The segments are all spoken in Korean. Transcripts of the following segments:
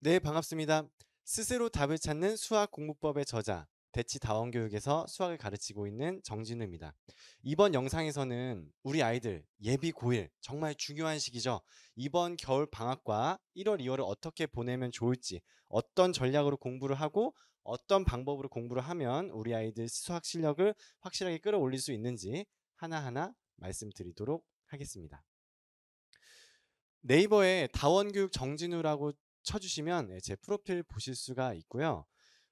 네, 반갑습니다. 스스로 답을 찾는 수학 공부법의 저자, 대치 다원교육에서 수학을 가르치고 있는 정진우입니다. 이번 영상에서는 우리 아이들 예비 고1 정말 중요한 시기죠. 이번 겨울 방학과 1월, 2월을 어떻게 보내면 좋을지, 어떤 전략으로 공부를 하고 어떤 방법으로 공부를 하면 우리 아이들 수학 실력을 확실하게 끌어올릴 수 있는지 하나하나 말씀드리도록 하겠습니다. 네이버에 다원교육 정진우라고 쳐주시면 예, 제 프로필 보실 수가 있고요.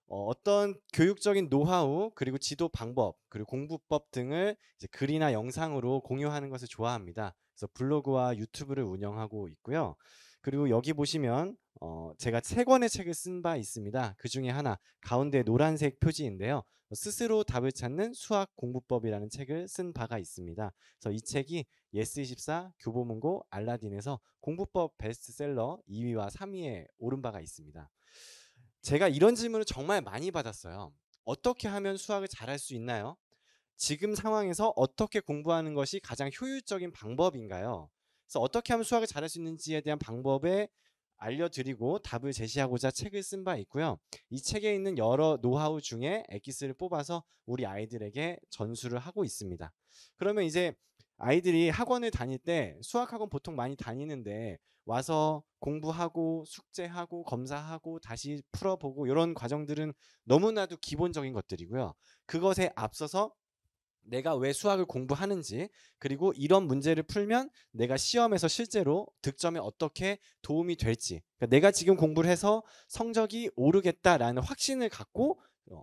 어, 떤 교육적인 노하우 그리고 지도 방법 그리고 공부법 등을 글이나 영상으로 공유하는 것을 좋아합니다. 그래서 블로그와 유튜브를 운영하고 있고요. 그리고 여기 보시면 어, 제가 세 권의 책을 쓴 바 있습니다. 그 중에 하나 가운데 노란색 표지인데요. 스스로 답을 찾는 수학 공부법이라는 책을 쓴 바가 있습니다. 그래서 이 책이 예스24 교보문고 알라딘에서 공부법 베스트셀러 2위와 3위에 오른 바가 있습니다. 제가 이런 질문을 정말 많이 받았어요. 어떻게 하면 수학을 잘할 수 있나요? 지금 상황에서 어떻게 공부하는 것이 가장 효율적인 방법인가요? 그래서 어떻게 하면 수학을 잘할 수 있는지에 대한 방법에 알려드리고 답을 제시하고자 책을 쓴 바 있고요. 이 책에 있는 여러 노하우 중에 엑기스를 뽑아서 우리 아이들에게 전수를 하고 있습니다. 그러면 이제 아이들이 학원을 다닐 때 수학학원 보통 많이 다니는데 와서 공부하고 숙제하고 검사하고 다시 풀어보고 이런 과정들은 너무나도 기본적인 것들이고요. 그것에 앞서서 내가 왜 수학을 공부하는지 그리고 이런 문제를 풀면 내가 시험에서 실제로 득점에 어떻게 도움이 될지 그러니까 내가 지금 공부를 해서 성적이 오르겠다라는 확신을 갖고 어,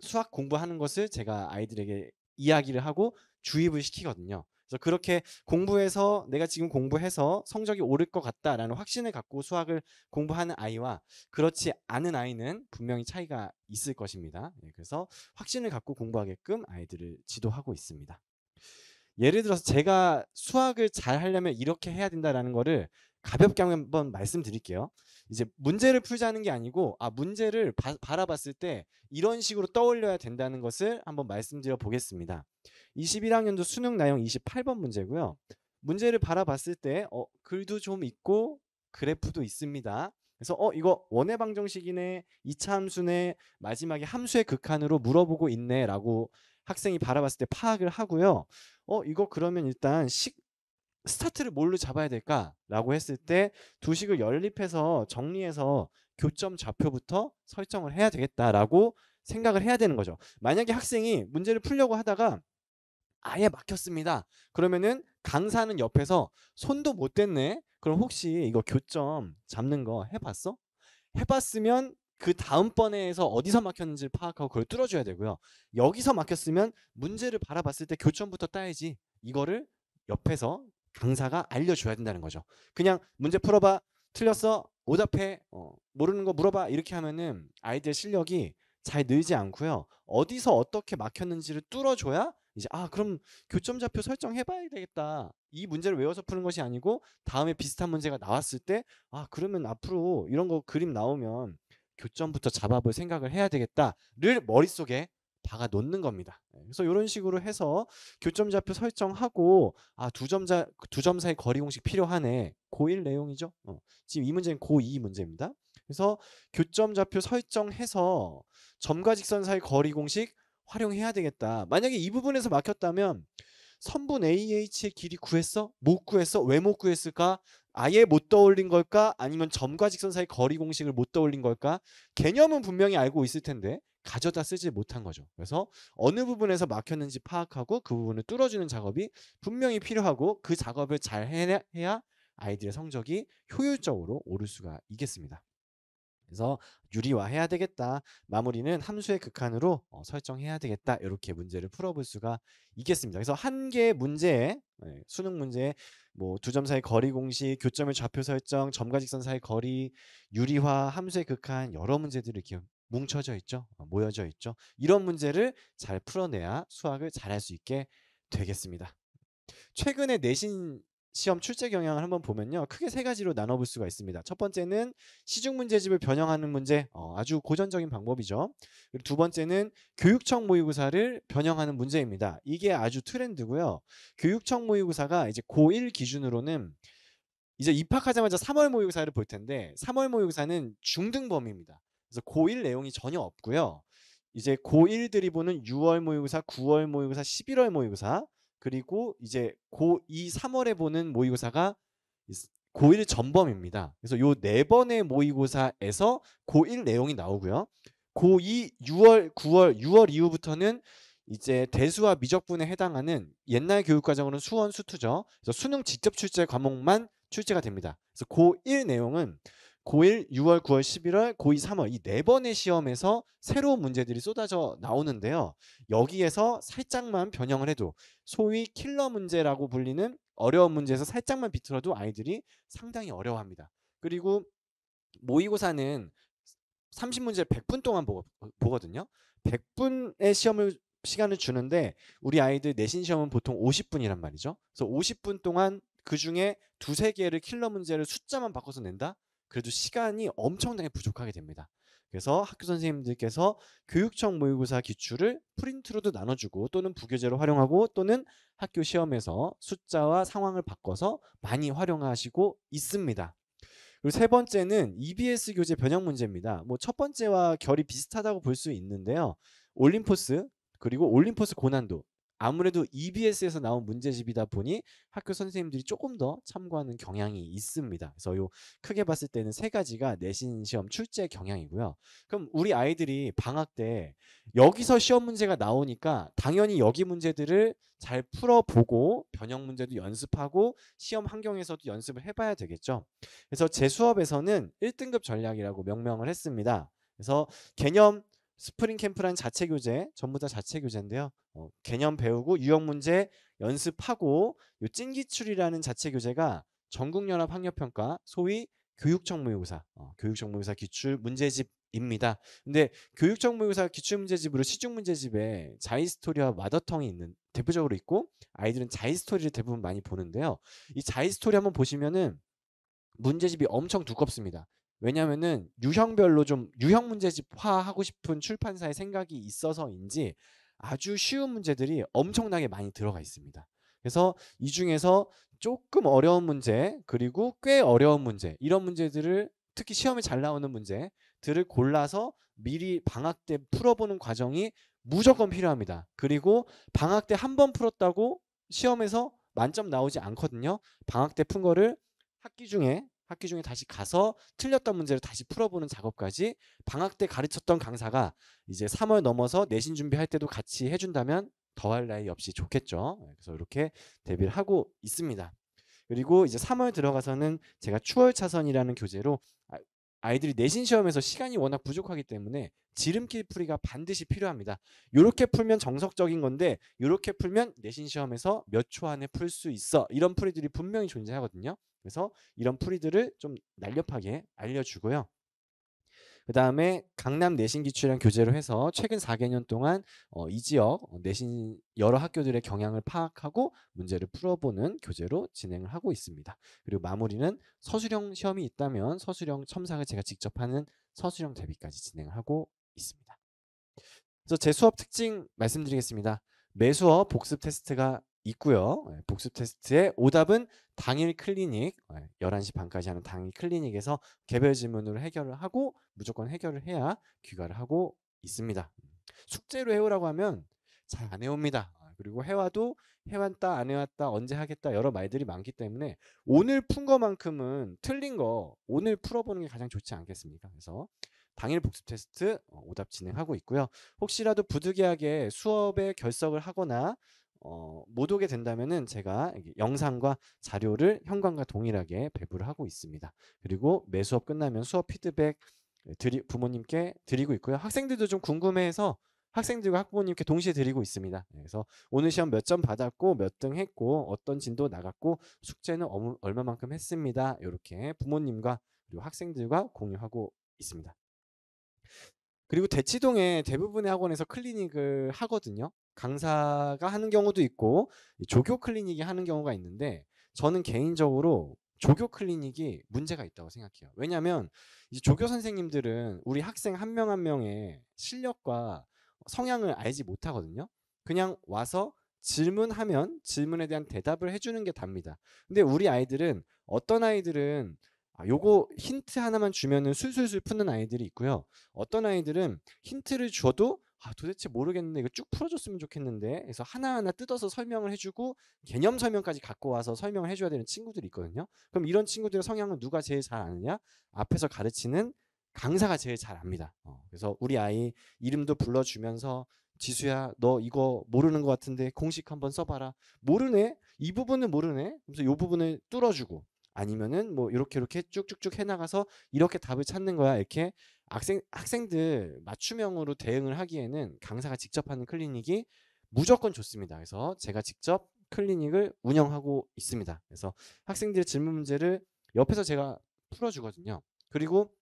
수학 공부하는 것을 제가 아이들에게 이야기를 하고 주입을 시키거든요. 그래서 그렇게 공부해서 내가 지금 공부해서 성적이 오를 것 같다라는 확신을 갖고 수학을 공부하는 아이와 그렇지 않은 아이는 분명히 차이가 있을 것입니다. 예, 그래서 확신을 갖고 공부하게끔 아이들을 지도하고 있습니다. 예를 들어서 제가 수학을 잘 하려면 이렇게 해야 된다라는 거를 가볍게 한번 말씀드릴게요. 이제 문제를 풀자는 게 아니고 아 문제를 바, 바라봤을 때 이런 식으로 떠올려야 된다는 것을 한번 말씀드려 보겠습니다. 21학년도 수능 나형 28번 문제고요. 문제를 바라봤을 때 어, 글도 좀 있고 그래프도 있습니다. 그래서 어 이거 원의 방정식이네, 이차 함수네, 마지막에 함수의 극한으로 물어보고 있네라고 학생이 바라봤을 때 파악을 하고요. 어 이거 그러면 일단 식 스타트를 뭘로 잡아야 될까라고 했을 때 음. 두식을 연립해서 정리해서 교점 좌표부터 설정을 해야 되겠다라고 생각을 해야 되는 거죠. 만약에 학생이 문제를 풀려고 하다가 아예 막혔습니다. 그러면은 강사는 옆에서 손도 못 댔네. 그럼 혹시 이거 교점 잡는 거 해봤어? 해봤으면 그 다음번에 해서 어디서 막혔는지를 파악하고 그걸 뚫어줘야 되고요. 여기서 막혔으면 문제를 바라봤을 때 교점부터 따야지. 이거를 옆에서 강사가 알려줘야 된다는 거죠. 그냥 문제 풀어봐, 틀렸어, 오답해, 어, 모르는 거 물어봐 이렇게 하면은 아이들 실력이 잘 늘지 않고요. 어디서 어떻게 막혔는지를 뚫어줘야 이제 아 그럼 교점좌표 설정해봐야 되겠다. 이 문제를 외워서 푸는 것이 아니고 다음에 비슷한 문제가 나왔을 때 아 그러면 앞으로 이런 거 그림 나오면 교점부터 잡아볼 생각을 해야 되겠다를 머릿속에 박아 놓는 겁니다. 예. 그래서 이런 식으로 해서 교점좌표 설정하고 아 두 점자 두 점 사이 거리 공식 필요하네. 고1 내용이죠. 어. 지금 이 문제는 고2 문제입니다. 그래서 교점좌표 설정해서 점과 직선 사이 거리 공식 활용해야 되겠다. 만약에 이 부분에서 막혔다면 선분 AH의 길이 구했어? 못 구했어? 왜 못 구했을까? 아예 못 떠올린 걸까? 아니면 점과 직선 사이 거리 공식을 못 떠올린 걸까? 개념은 분명히 알고 있을 텐데 가져다 쓰지 못한 거죠. 그래서 어느 부분에서 막혔는지 파악하고 그 부분을 뚫어주는 작업이 분명히 필요하고 그 작업을 잘 해야 아이들의 성적이 효율적으로 오를 수가 있겠습니다. 그래서 유리화해야 되겠다. 마무리는 함수의 극한으로 어, 설정해야 되겠다. 이렇게 문제를 풀어볼 수가 있겠습니다. 그래서 한 개의 문제에 네, 수능 문제 에뭐두 점 사이 거리 공식, 교점의 좌표 설정, 점과 직선 사이 거리, 유리화, 함수의 극한 여러 문제들을 이렇게 뭉쳐져 있죠. 어, 모여져 있죠. 이런 문제를 잘 풀어내야 수학을 잘할 수 있게 되겠습니다. 최근에 내신 시험 출제 경향을 한번 보면요. 크게 세 가지로 나눠볼 수가 있습니다. 첫 번째는 시중 문제집을 변형하는 문제, 어, 아주 고전적인 방법이죠. 그리고 두 번째는 교육청 모의고사를 변형하는 문제입니다. 이게 아주 트렌드고요. 교육청 모의고사가 이제 고1 기준으로는 이제 입학하자마자 3월 모의고사를 볼 텐데 3월 모의고사는 중등 범위입니다. 그래서 고1 내용이 전혀 없고요. 이제 고1들이 보는 6월 모의고사, 9월 모의고사, 11월 모의고사 그리고 이제 고2, 3월에 보는 모의고사가 고1 전범입니다. 그래서 요 네 번의 모의고사에서 고1 내용이 나오고요. 고2, 6월, 9월, 6월 이후부터는 이제 대수와 미적분에 해당하는 옛날 교육과정으로는 수원, 수투죠. 그래서 수능 직접 출제 과목만 출제가 됩니다. 그래서 고1 내용은 고1, 6월, 9월, 11월, 고2, 3월 이 네 번의 시험에서 새로운 문제들이 쏟아져 나오는데요. 여기에서 살짝만 변형을 해도 소위 킬러 문제라고 불리는 어려운 문제에서 살짝만 비틀어도 아이들이 상당히 어려워합니다. 그리고 모의고사는 30문제 100분 동안 보, 거든요 100분의 시험을 시간을 주는데 우리 아이들 내신 시험은 보통 50분이란 말이죠. 그래서 50분 동안 그 중에 두세 개를 킬러 문제를 숫자만 바꿔서 낸다? 그래도 시간이 엄청나게 부족하게 됩니다. 그래서 학교 선생님들께서 교육청 모의고사 기출을 프린트로도 나눠주고 또는 부교재로 활용하고 또는 학교 시험에서 숫자와 상황을 바꿔서 많이 활용하시고 있습니다. 그리고 세 번째는 EBS 교재 변형 문제입니다. 뭐 첫 번째와 결이 비슷하다고 볼 수 있는데요. 올림포스 그리고 올림포스 고난도 아무래도 EBS에서 나온 문제집이다 보니 학교 선생님들이 조금 더 참고하는 경향이 있습니다. 그래서 요 크게 봤을 때는 세 가지가 내신 시험 출제 경향이고요. 그럼 우리 아이들이 방학 때 여기서 시험 문제가 나오니까 당연히 여기 문제들을 잘 풀어보고 변형 문제도 연습하고 시험 환경에서도 연습을 해봐야 되겠죠. 그래서 제 수업에서는 1등급 전략이라고 명명을 했습니다. 그래서 개념 스프링 캠프라는 자체 교재 전부 다 자체 교재인데요. 어, 개념 배우고 유형 문제 연습하고 요 찐기출이라는 자체 교재가 전국연합 학력평가 소위 교육청 모의고사 어, 교육청 모의고사 기출 문제집입니다. 근데 교육청 모의고사 기출 문제집으로 시중 문제집에 자이스토리와 마더텅이 있는 대표적으로 있고 아이들은 자이스토리를 대부분 많이 보는데요. 이 자이스토리 한번 보시면은 문제집이 엄청 두껍습니다. 왜냐면은 유형별로 좀 유형 문제집화하고 싶은 출판사의 생각이 있어서인지 아주 쉬운 문제들이 엄청나게 많이 들어가 있습니다. 그래서 이 중에서 조금 어려운 문제 그리고 꽤 어려운 문제 이런 문제들을 특히 시험에 잘 나오는 문제들을 골라서 미리 방학 때 풀어보는 과정이 무조건 필요합니다. 그리고 방학 때 한 번 풀었다고 시험에서 만점 나오지 않거든요. 방학 때 푼 거를 학기 중에 학기 중에 다시 가서 틀렸던 문제를 다시 풀어보는 작업까지 방학 때 가르쳤던 강사가 이제 3월 넘어서 내신 준비할 때도 같이 해준다면 더할 나위 없이 좋겠죠. 예, 그래서 이렇게 대비를 하고 있습니다. 그리고 이제 3월 들어가서는 제가 추월 차선이라는 교재로 아, 아이들이 내신 시험에서 시간이 워낙 부족하기 때문에 지름길 풀이가 반드시 필요합니다. 이렇게 풀면 정석적인 건데 이렇게 풀면 내신 시험에서 몇 초 안에 풀 수 있어 이런 풀이들이 분명히 존재하거든요. 그래서 이런 풀이들을 좀 날렵하게 알려주고요. 그 다음에 강남 내신 기출이랑 교재로 해서 최근 4개년 동안 어, 이 지역 어, 내신 여러 학교들의 경향을 파악하고 문제를 풀어보는 교재로 진행을 하고 있습니다. 그리고 마무리는 서술형 시험이 있다면 서술형 첨삭을 제가 직접 하는 서술형 대비까지 진행을 하고 있습니다. 그래서 제 수업 특징 말씀드리겠습니다. 매수어 복습 테스트가 있고요. 예, 복습 테스트의 오답은 당일 클리닉 11시 예, 반까지 하는 당일 클리닉에서 개별 질문으로 해결을 하고 무조건 해결을 해야 귀가를 하고 있습니다. 숙제로 해오라고 하면 잘 안 해옵니다. 아, 그리고 해와도 해왔다 안 해왔다 언제 하겠다 여러 말들이 많기 때문에 오늘 푼것만큼은 틀린 거 오늘 풀어보는 게 가장 좋지 않겠습니까? 그래서 당일 복습 테스트 어, 오답 진행하고 있고요. 혹시라도 부득이하게 수업에 결석을 하거나 어, 못 오게 된다면은 제가 영상과 자료를 현관과 동일하게 배부를 하고 있습니다. 그리고 매 수업 끝나면 수업 피드백 드리, 부모님께 드리고 있고요. 학생들도 좀 궁금해해서 학생들과 학부모님께 동시에 드리고 있습니다. 네, 그래서 오늘 시험 몇 점 받았고 몇 등 했고 어떤 진도 나갔고 숙제는 얼마만큼 했습니다. 이렇게 부모님과 그리고 학생들과 공유하고 있습니다. 그리고 대치동에 대부분의 학원에서 클리닉을 하거든요. 강사가 하는 경우도 있고 조교 클리닉이 하는 경우가 있는데 저는 개인적으로 조교 클리닉이 문제가 있다고 생각해요. 왜냐하면 이제 조교 선생님들은 우리 학생 한 명한 한 명의 실력과 성향을 알지 못하거든요. 그냥 와서 질문하면 질문에 대한 대답을 해주는 게 답니다. 근데 우리 아이들은 어떤 아이들은 아, 요거 힌트 하나만 주면은 술술술 푸는 아이들이 있고요. 어떤 아이들은 힌트를 줘도 아, 도대체 모르겠는데 이거 쭉 풀어줬으면 좋겠는데 그래서 하나하나 뜯어서 설명을 해주고 개념 설명까지 갖고 와서 설명을 해줘야 되는 친구들이 있거든요. 그럼 이런 친구들의 성향은 누가 제일 잘 아느냐? 앞에서 가르치는 강사가 제일 잘 압니다. 어, 그래서 우리 아이 이름도 불러주면서 지수야 너 이거 모르는 것 같은데 공식 한번 써봐라 모르네 이 부분은 모르네 그래서 이 부분을 뚫어주고 아니면은 뭐 이렇게 이렇게 쭉쭉쭉 해나가서 이렇게 답을 찾는 거야 이렇게 학생 학생들 맞춤형으로 대응을 하기에는 강사가 직접 하는 클리닉이 무조건 좋습니다. 그래서 제가 직접 클리닉을 운영하고 있습니다. 그래서 학생들의 질문 문제를 옆에서 제가 풀어주거든요. 그리고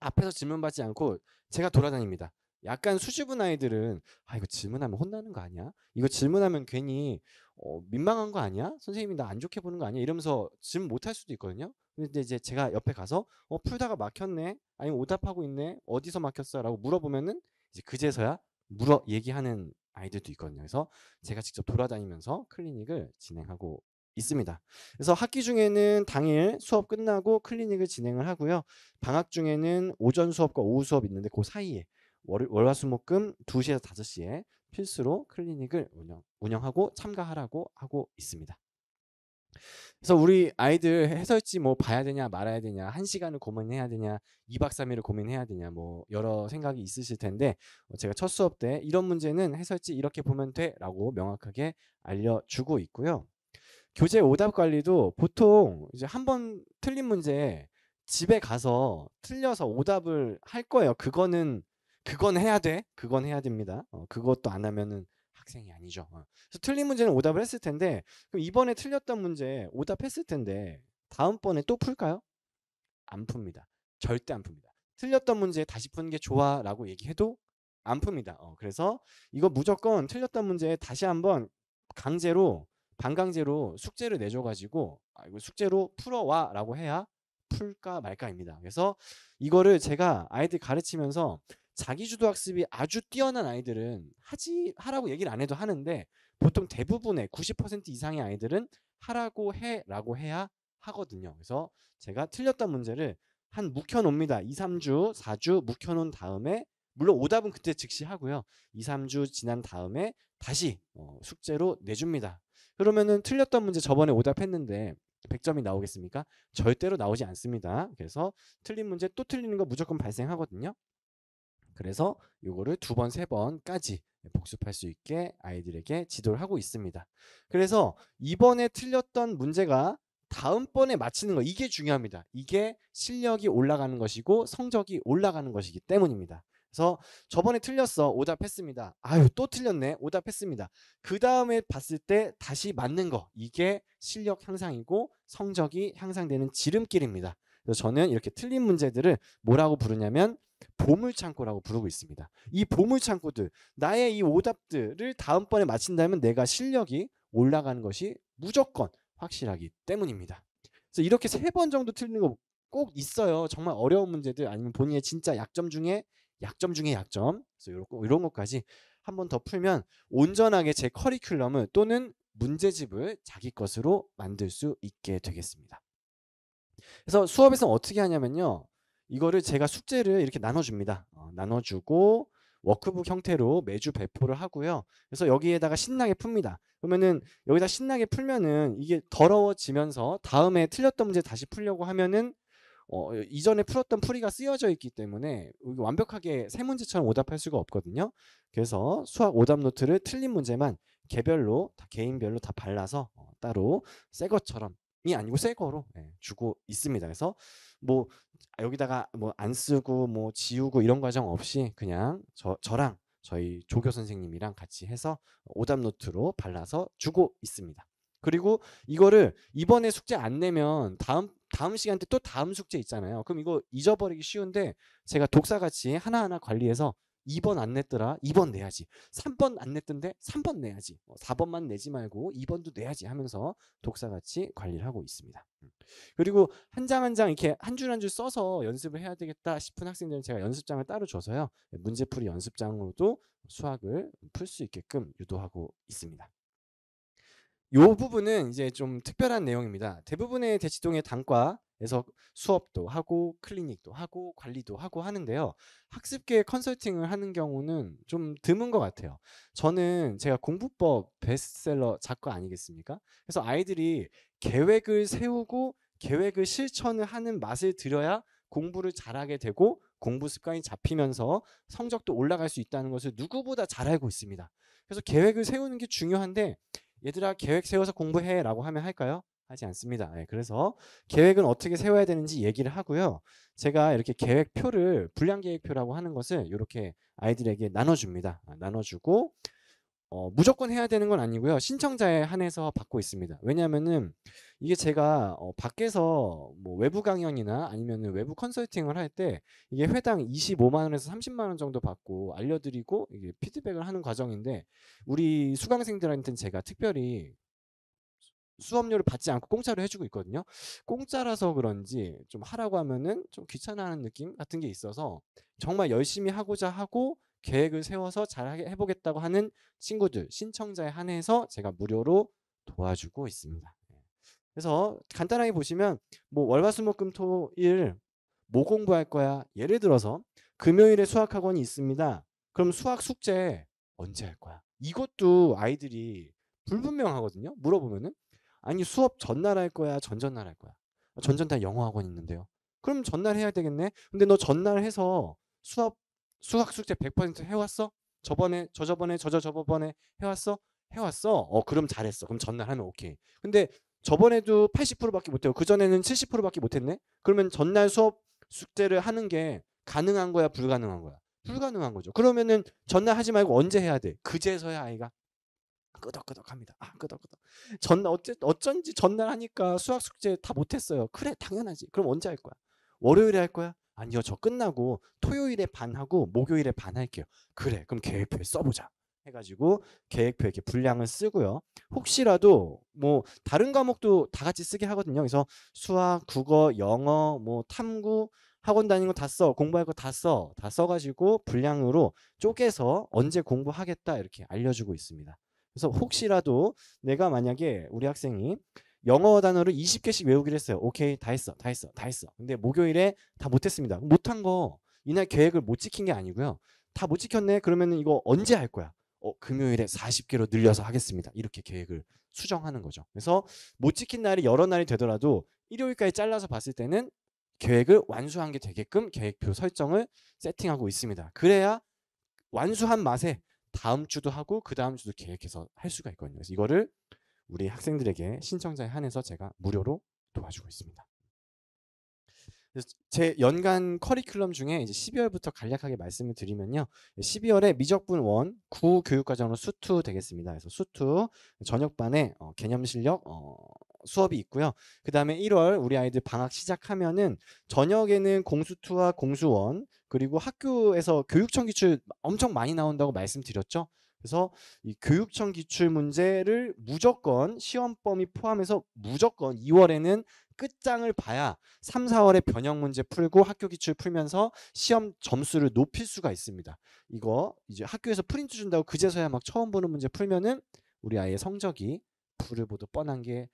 앞에서 질문받지 않고 제가 돌아다닙니다. 약간 수줍은 아이들은 아 이거 질문하면 혼나는 거 아니야? 이거 질문하면 괜히 어, 민망한 거 아니야? 선생님이 나 안 좋게 보는 거 아니야? 이러면서 질문 못할 수도 있거든요. 근데 이제 제가 옆에 가서 어, 풀다가 막혔네? 아니면 오답하고 있네? 어디서 막혔어? 라고 물어보면은 이제 그제서야 물어 얘기하는 아이들도 있거든요. 그래서 제가 직접 돌아다니면서 클리닉을 진행하고 있습니다. 그래서 학기 중에는 당일 수업 끝나고 클리닉을 진행을 하고요. 방학 중에는 오전 수업과 오후 수업 있는데 그 사이에 월, 월화수목금 2시에서 5시에 필수로 클리닉을 운영, 운영하고 참가하라고 하고 있습니다. 그래서 우리 아이들 해설지 뭐 봐야 되냐 말아야 되냐 한 시간을 고민해야 되냐 2박 3일을 고민해야 되냐 뭐 여러 생각이 있으실 텐데 어 제가 첫 수업 때 이런 문제는 해설지 이렇게 보면 돼 라고 명확하게 알려주고 있고요. 교재 오답 관리도 보통 이제 한 번 틀린 문제 집에 가서 틀려서 오답을 할 거예요. 그거는 그건 해야 돼. 그건 해야 됩니다. 어, 그것도 안 하면은 학생이 아니죠. 어. 그래서 틀린 문제는 오답을 했을 텐데 그럼 이번에 틀렸던 문제 오답했을 텐데 다음번에 또 풀까요? 안 풉니다. 절대 안 풉니다. 틀렸던 문제 다시 푸는 게 좋아라고 얘기해도 안 풉니다. 어, 그래서 이거 무조건 틀렸던 문제 다시 한번 강제로 반강제로 숙제를 내줘가지고 아, 이거 숙제로 풀어와라고 해야 풀까 말까입니다. 그래서 이거를 제가 아이들 가르치면서 자기주도 학습이 아주 뛰어난 아이들은 하지 하라고 얘기를 안 해도 하는데 보통 대부분의 90% 이상의 아이들은 하라고 해라고 해야 하거든요. 그래서 제가 틀렸던 문제를 한 묵혀놉니다. 2, 3주, 4주 묵혀놓은 다음에 물론 오답은 그때 즉시 하고요. 2, 3주 지난 다음에 다시 어, 숙제로 내줍니다. 그러면은 틀렸던 문제 저번에 오답했는데 100점이 나오겠습니까? 절대로 나오지 않습니다. 그래서 틀린 문제 또 틀리는 거 무조건 발생하거든요. 그래서 이거를 두 번, 세 번까지 복습할 수 있게 아이들에게 지도를 하고 있습니다. 그래서 이번에 틀렸던 문제가 다음번에 맞히는 거 이게 중요합니다. 이게 실력이 올라가는 것이고 성적이 올라가는 것이기 때문입니다. 그래서 저번에 틀렸어 오답했습니다 아유 또 틀렸네 오답했습니다 그 다음에 봤을 때 다시 맞는 거 이게 실력 향상이고 성적이 향상되는 지름길입니다 그래서 저는 이렇게 틀린 문제들을 뭐라고 부르냐면 보물창고라고 부르고 있습니다. 이 보물창고들, 나의 이 오답들을 다음번에 맞힌다면 내가 실력이 올라가는 것이 무조건 확실하기 때문입니다. 그래서 이렇게 세 번 정도 틀리는 거 꼭 있어요. 정말 어려운 문제들 아니면 본인의 진짜 약점 중에 약점 중에 약점. 그래서 이런 것까지 한 번 더 풀면 온전하게 제 커리큘럼을 또는 문제집을 자기 것으로 만들 수 있게 되겠습니다. 그래서 수업에서 는 어떻게 하냐면요. 이거를 제가 숙제를 이렇게 나눠줍니다. 어, 나눠주고 워크북 형태로 매주 배포를 하고요. 그래서 여기에다가 신나게 풉니다. 그러면은 여기다 신나게 풀면은 이게 더러워지면서 다음에 틀렸던 문제 다시 풀려고 하면은 어, 이전에 풀었던 풀이가 쓰여져 있기 때문에 완벽하게 세 문제처럼 오답할 수가 없거든요. 그래서 수학 오답 노트를 틀린 문제만 개별로 다 개인별로 다 발라서 어, 따로 새 것처럼 이 아니고 새 거로 예, 주고 있습니다. 그래서 뭐 여기다가 뭐 안 쓰고 뭐 지우고 이런 과정 없이 그냥 저 저랑 저희 조교 선생님이랑 같이 해서 오답 노트로 발라서 주고 있습니다. 그리고 이거를 이번에 숙제 안 내면 다음 다음 시간 때 또 다음 숙제 있잖아요. 그럼 이거 잊어버리기 쉬운데 제가 독사같이 하나하나 관리해서 2번 안 냈더라. 2번 내야지. 3번 안 냈던데 3번 내야지. 4번만 뭐 내지 말고 2번도 내야지 하면서 독사같이 관리를 하고 있습니다. 음. 그리고 한 장 한 장 이렇게 한 줄 한 줄 써서 연습을 해야 되겠다 싶은 학생들은 제가 연습장을 따로 줘서요. 문제풀이 연습장으로도 수학을 풀 수 있게끔 유도하고 있습니다. 요 부분은 이제 좀 특별한 내용입니다. 대부분의 대치동의 단과에서 수업도 하고 클리닉도 하고 관리도 하고 하는데요. 학습계 컨설팅을 하는 경우는 좀 드문 것 같아요. 저는 제가 공부법 베스트셀러 작가 아니겠습니까? 그래서 아이들이 계획을 세우고 계획을 실천을 하는 맛을 들여야 공부를 잘하게 되고 공부 습관이 잡히면서 성적도 올라갈 수 있다는 것을 누구보다 잘 알고 있습니다. 그래서 계획을 세우는 게 중요한데 얘들아 계획 세워서 공부해 라고 하면 할까요? 하지 않습니다. 네, 그래서 계획은 어떻게 세워야 되는지 얘기를 하고요. 제가 이렇게 계획표를 분량 계획표라고 하는 것을 이렇게 아이들에게 나눠줍니다. 아, 나눠주고 어, 무조건 해야 되는 건 아니고요. 신청자에 한해서 받고 있습니다. 왜냐면은 이게 제가 어, 밖에서 뭐 외부 강연이나 아니면 외부 컨설팅을 할 때 이게 회당 25만 원에서 30만 원 정도 받고 알려드리고 이게 피드백을 하는 과정인데 우리 수강생들한테는 제가 특별히 수업료를 받지 않고 공짜로 해주고 있거든요. 공짜라서 그런지 좀 하라고 하면은 좀 귀찮아하는 느낌 같은 게 있어서 정말 열심히 하고자 하고 계획을 세워서 잘하게 해보겠다고 하는 친구들 신청자에 한해서 제가 무료로 도와주고 있습니다. 예. 그래서 간단하게 보시면 뭐 월화수목금토일 뭐 공부할 거야? 예를 들어서 금요일에 수학학원이 있습니다. 그럼 수학 숙제 언제 할 거야? 이것도 아이들이 불분명하거든요. 물어보면은 아니 수업 전날 할 거야, 전전날 할 거야. 전전날 영어 학원 있는데요. 그럼 전날 해야 되겠네. 근데 너 전날 해서 수업 수학 숙제 100% 해왔어? 저번에 저저번에 저저 저번에 해왔어? 해왔어? 어 그럼 잘했어. 그럼 전날 하면 오케이. 근데 저번에도 80%밖에 못해요. 그 전에는 70%밖에 못했네. 그러면 전날 수업 숙제를 하는 게 가능한 거야, 불가능한 거야? 불가능한 거죠. 그러면은 전날 하지 말고 언제 해야 돼? 그제서야 아이가 끄덕끄덕합니다. 아 끄덕끄덕. 전날 어째 어쩐지 전날 하니까 수학 숙제 다 못했어요. 그래 당연하지. 그럼 언제 할 거야? 월요일에 할 거야? 아니요, 저 끝나고 토요일에 반하고 목요일에 반 할게요. 그래, 그럼 계획표에 써보자. 해가지고 계획표 에 이렇게 분량을 쓰고요. 혹시라도 뭐 다른 과목도 다 같이 쓰게 하거든요. 그래서 수학, 국어, 영어, 뭐 탐구, 학원 다니는 거 다 써, 공부할 거 다 써, 다 써가지고 분량으로 쪼개서 언제 공부하겠다 이렇게 알려주고 있습니다. 그래서 혹시라도 내가 만약에 우리 학생이 영어 단어를 20개씩 외우기로 했어요. 오케이, 다 했어, 다 했어, 다 했어. 근데 목요일에 다 못했습니다. 못한 거 이날 계획을 못 지킨 게 아니고요. 다 못 지켰네. 그러면 이거 언제 할 거야? 어, 금요일에 40개로 늘려서 하겠습니다. 이렇게 계획을 수정하는 거죠. 그래서 못 지킨 날이 여러 날이 되더라도 일요일까지 잘라서 봤을 때는 계획을 완수한 게 되게끔 계획표 설정을 세팅하고 있습니다. 그래야 완수한 맛에 다음 주도 하고 그 다음 주도 계획해서 할 수가 있거든요. 그래서 이거를 우리 학생들에게 신청자에 한해서 제가 무료로 도와주고 있습니다. 제 연간 커리큘럼 중에 이제 12월부터 간략하게 말씀을 드리면요. 12월에 미적분 1, 9교육과정으로 수투 되겠습니다. 그래서 수투 저녁반에 어, 개념 실력 어, 수업이 있고요. 그 다음에 1월 우리 아이들 방학 시작하면은 저녁에는 공수투와 공수원 그리고 학교에서 교육청 기출 엄청 많이 나온다고 말씀드렸죠. 그래서 이 교육청 기출 문제를 무조건 시험 범위 포함해서 무조건 2월에는 끝장을 봐야 3, 4월에 변형 문제 풀고 학교 기출 풀면서 시험 점수를 높일 수가 있습니다. 이거 이제 학교에서 프린트 준다고 그제서야 막 처음 보는 문제 풀면은 우리 아이의 성적이 불을 보듯 뻔한 게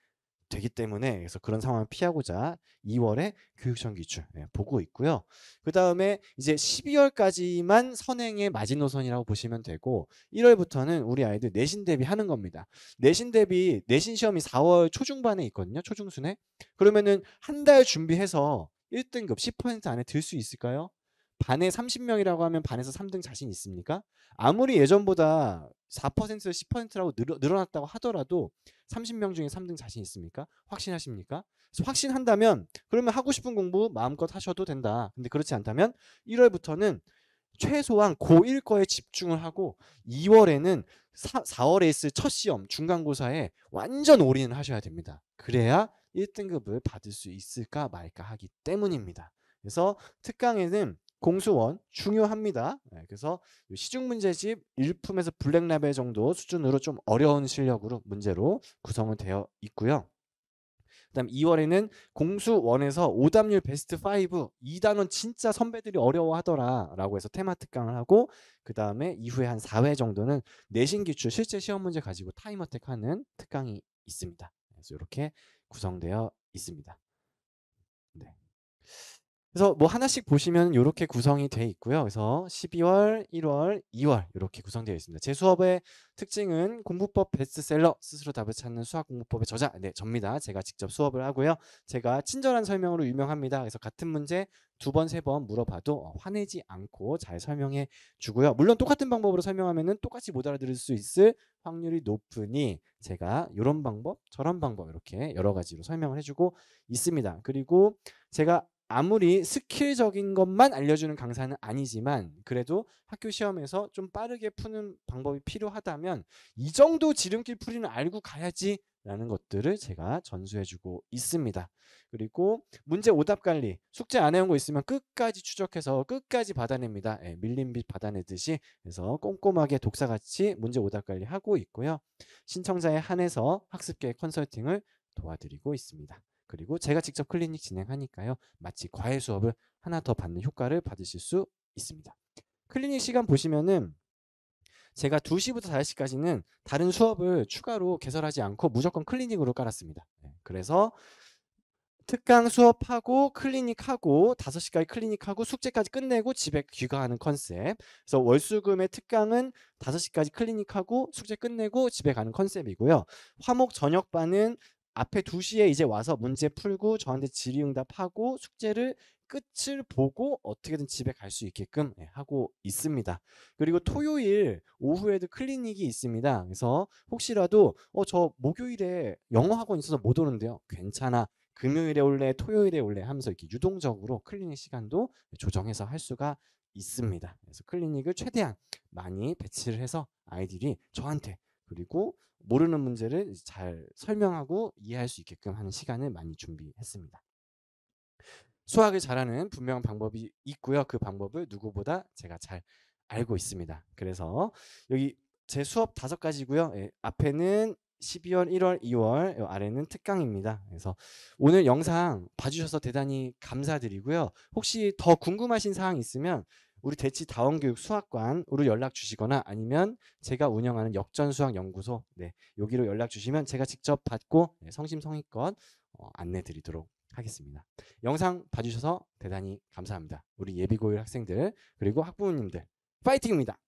되기 때문에 그래서 그런 상황을 피하고자 2월에 교육청 기출 예, 보고 있고요. 그 다음에 이제 12월까지만 선행의 마지노선이라고 보시면 되고 1월부터는 우리 아이들 내신 대비하는 겁니다. 내신 대비 내신 시험이 4월 초중반에 있거든요. 초중순에 그러면은 한 달 준비해서 1등급 10% 안에 들 수 있을까요? 반에 30명이라고 하면 반에서 3등 자신 있습니까? 아무리 예전보다 4%에서 10%라고 늘어났다고 하더라도 30명 중에 3등 자신 있습니까? 확신하십니까? 확신한다면 그러면 하고 싶은 공부 마음껏 하셔도 된다. 근데 그렇지 않다면 1월부터는 최소한 고1 거에 집중을 하고 2월에는 4, 4월에 있을 첫 시험 중간고사에 완전 올인을 하셔야 됩니다. 그래야 1등급을 받을 수 있을까 말까 하기 때문입니다. 그래서 특강에는 공수원 중요합니다. 네, 그래서 시중 문제집 일품에서 블랙라벨 정도 수준으로 좀 어려운 실력으로 문제로 구성은 되어 있고요. 그다음 2월에는 공수원에서 오답률 베스트 5 2단원 진짜 선배들이 어려워하더라라고 해서 테마 특강을 하고 그다음에 이후에 한 4회 정도는 내신 기출 실제 시험 문제 가지고 타임어택 하는 특강이 있습니다. 그래서 이렇게 구성되어 있습니다. 네. 그래서 뭐 하나씩 보시면 이렇게 구성이 돼 있고요. 그래서 12월, 1월, 2월 이렇게 구성되어 있습니다. 제 수업의 특징은 공부법 베스트셀러 스스로 답을 찾는 수학 공부법의 저자 네 접니다. 제가 직접 수업을 하고요. 제가 친절한 설명으로 유명합니다. 그래서 같은 문제 두 번, 세 번 물어봐도 어, 화내지 않고 잘 설명해 주고요. 물론 똑같은 방법으로 설명하면 똑같이 못 알아들을 수 있을 확률이 높으니 제가 이런 방법, 저런 방법 이렇게 여러 가지로 설명을 해주고 있습니다. 그리고 제가 아무리 스킬적인 것만 알려주는 강사는 아니지만 그래도 학교 시험에서 좀 빠르게 푸는 방법이 필요하다면 이 정도 지름길 풀이는 알고 가야지 라는 것들을 제가 전수해주고 있습니다. 그리고 문제 오답 관리 숙제 안 해온 거 있으면 끝까지 추적해서 끝까지 받아냅니다. 예, 밀린빛 받아내듯이 그래서 꼼꼼하게 독사같이 문제 오답 관리하고 있고요. 신청자에 한해서 학습계 컨설팅을 도와드리고 있습니다. 그리고 제가 직접 클리닉 진행하니까요. 마치 과외 수업을 하나 더 받는 효과를 받으실 수 있습니다. 클리닉 시간 보시면은 제가 2시부터 5시까지는 다른 수업을 추가로 개설하지 않고 무조건 클리닉으로 깔았습니다. 네, 그래서 특강 수업하고 클리닉하고 5시까지 클리닉하고 숙제까지 끝내고 집에 귀가하는 컨셉. 그래서 월수금의 특강은 5시까지 클리닉하고 숙제 끝내고 집에 가는 컨셉이고요. 화목 저녁반은 앞에 2시에 이제 와서 문제 풀고 저한테 질의응답하고 숙제를 끝을 보고 어떻게든 집에 갈 수 있게끔 예, 하고 있습니다. 그리고 토요일 오후에도 클리닉이 있습니다. 그래서 혹시라도 어 저 목요일에 영어 학원 있어서 못 오는데요. 괜찮아. 금요일에 올래, 토요일에 올래 하면서 이렇게 유동적으로 클리닉 시간도 조정해서 할 수가 있습니다. 그래서 클리닉을 최대한 많이 배치를 해서 아이들이 저한테 그리고 모르는 문제를 잘 설명하고 이해할 수 있게끔 하는 시간을 많이 준비했습니다. 수학을 잘하는 분명한 방법이 있고요. 그 방법을 누구보다 제가 잘 알고 있습니다. 그래서 여기 제 수업 다섯 가지고요. 예, 앞에는 12월, 1월, 2월, 아래는 특강입니다. 그래서 오늘 영상 봐주셔서 대단히 감사드리고요. 혹시 더 궁금하신 사항 있으면 우리 대치 다원교육 수학관으로 연락 주시거나 아니면 제가 운영하는 역전수학연구소 네, 여기로 연락 주시면 제가 직접 받고 네, 성심성의껏 어, 안내 드리도록 하겠습니다. 영상 봐주셔서 대단히 감사합니다. 우리 예비고일 학생들 그리고 학부모님들 파이팅입니다.